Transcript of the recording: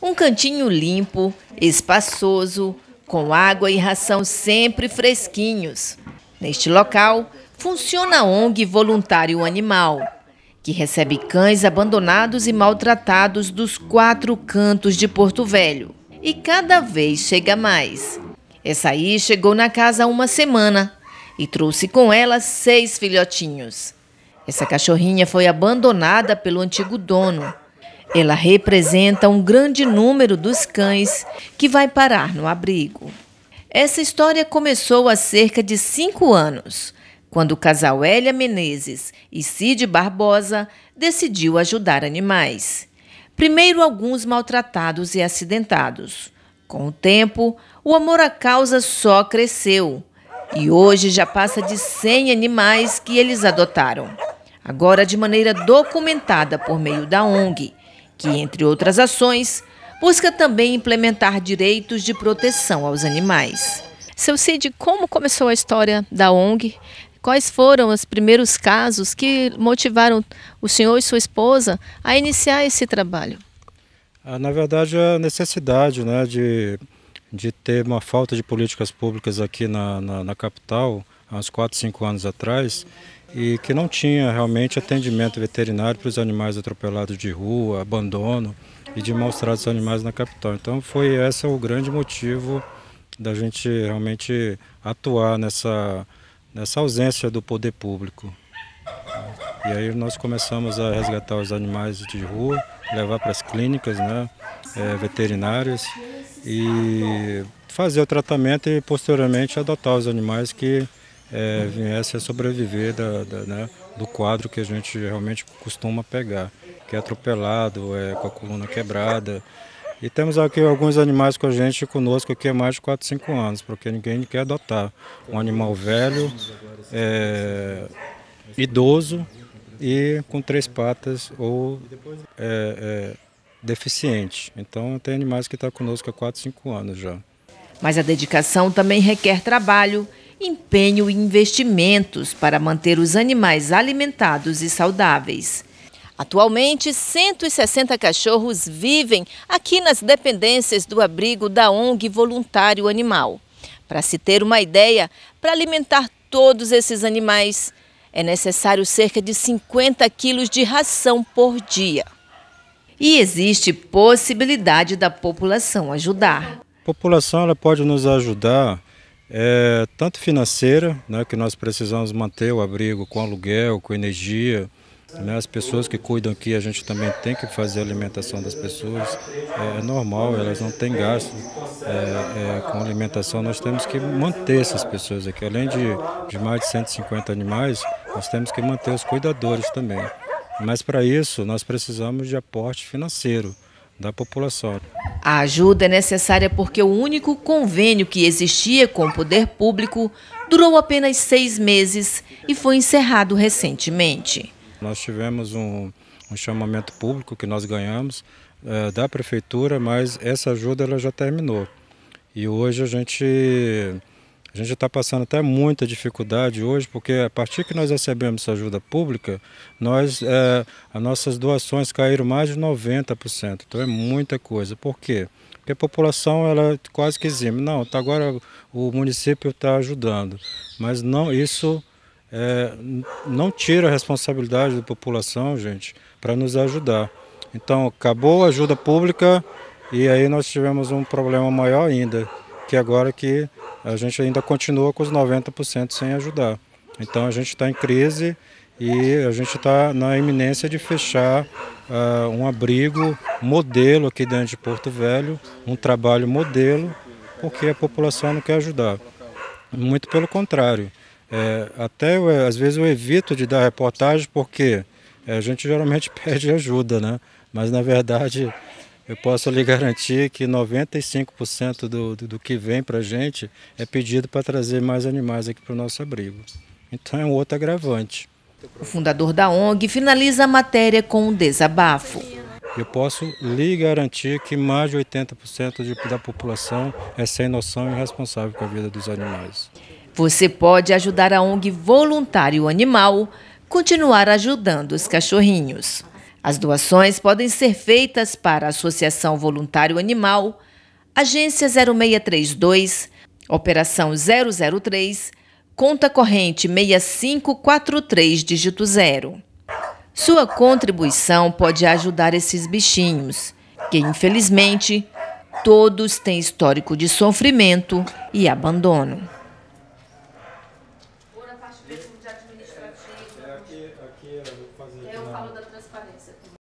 Um cantinho limpo, espaçoso, com água e ração sempre fresquinhos. Neste local, funciona a ONG Voluntário Animal, que recebe cães abandonados e maltratados dos quatro cantos de Porto Velho. E cada vez chega mais. Essa aí chegou na casa há uma semana e trouxe com ela seis filhotinhos. Essa cachorrinha foi abandonada pelo antigo dono ela representa um grande número dos cães que vai parar no abrigo. Essa história começou há cerca de cinco anos, quando o casal Elia Menezes e Cid Barbosa decidiu ajudar animais. Primeiro alguns maltratados e acidentados. Com o tempo, o amor à causa só cresceu e hoje já passa de 100 animais que eles adotaram. Agora de maneira documentada por meio da ONG, que, entre outras ações, busca também implementar direitos de proteção aos animais. Seu Cid, como começou a história da ONG? Quais foram os primeiros casos que motivaram o senhor e sua esposa a iniciar esse trabalho? Ah, na verdade, é a necessidade né, de, de ter uma falta de políticas públicas aqui na, na, na capital há uns 4, 5 anos atrás, e que não tinha realmente atendimento veterinário para os animais atropelados de rua, abandono e de maus tratos animais na capital. Então foi esse o grande motivo da gente realmente atuar nessa, nessa ausência do poder público. E aí nós começamos a resgatar os animais de rua, levar para as clínicas né, é, veterinárias e fazer o tratamento e posteriormente adotar os animais que é, viesse a é sobreviver da, da, né, do quadro que a gente realmente costuma pegar, que é atropelado, é, com a coluna quebrada. E temos aqui alguns animais com a gente conosco aqui há mais de 4, 5 anos, porque ninguém quer adotar. Um animal velho, é, idoso e com três patas ou é, é, deficiente. Então tem animais que estão tá conosco há 4, 5 anos já. Mas a dedicação também requer trabalho empenho e investimentos para manter os animais alimentados e saudáveis. Atualmente, 160 cachorros vivem aqui nas dependências do abrigo da ONG Voluntário Animal. Para se ter uma ideia, para alimentar todos esses animais, é necessário cerca de 50 quilos de ração por dia. E existe possibilidade da população ajudar. A população ela pode nos ajudar é, tanto financeira, né, que nós precisamos manter o abrigo com aluguel, com energia. Né, as pessoas que cuidam aqui, a gente também tem que fazer a alimentação das pessoas. É, é normal, elas não têm gasto é, é com alimentação. Nós temos que manter essas pessoas aqui. Além de, de mais de 150 animais, nós temos que manter os cuidadores também. Mas para isso, nós precisamos de aporte financeiro da população. A ajuda é necessária porque o único convênio que existia com o poder público durou apenas seis meses e foi encerrado recentemente. Nós tivemos um, um chamamento público que nós ganhamos é, da prefeitura, mas essa ajuda ela já terminou. E hoje a gente a gente está passando até muita dificuldade hoje, porque a partir que nós recebemos essa ajuda pública, nós, é, as nossas doações caíram mais de 90%. Então é muita coisa. Por quê? Porque a população ela quase que exime. Não, tá agora o município está ajudando. Mas não isso é, não tira a responsabilidade da população, gente, para nos ajudar. Então acabou a ajuda pública e aí nós tivemos um problema maior ainda que agora que a gente ainda continua com os 90% sem ajudar. Então a gente está em crise e a gente está na iminência de fechar uh, um abrigo modelo aqui dentro de Porto Velho, um trabalho modelo, porque a população não quer ajudar. Muito pelo contrário. É, até eu, às vezes eu evito de dar reportagem porque é, a gente geralmente pede ajuda, né? Mas na verdade eu posso lhe garantir que 95% do, do, do, que vem para a gente é pedido para trazer mais animais aqui para o nosso abrigo. Então é um outro agravante. O fundador da ONG finaliza a matéria com um desabafo. Eu posso lhe garantir que mais de 80% de, da população é sem noção e responsável com a vida dos animais. Você pode ajudar a ONG Voluntário Animal continuar ajudando os cachorrinhos. As doações podem ser feitas para a Associação Voluntário Animal, Agência 0632, Operação 003, conta corrente 6543, dígito 0. Sua contribuição pode ajudar esses bichinhos, que infelizmente todos têm histórico de sofrimento e abandono.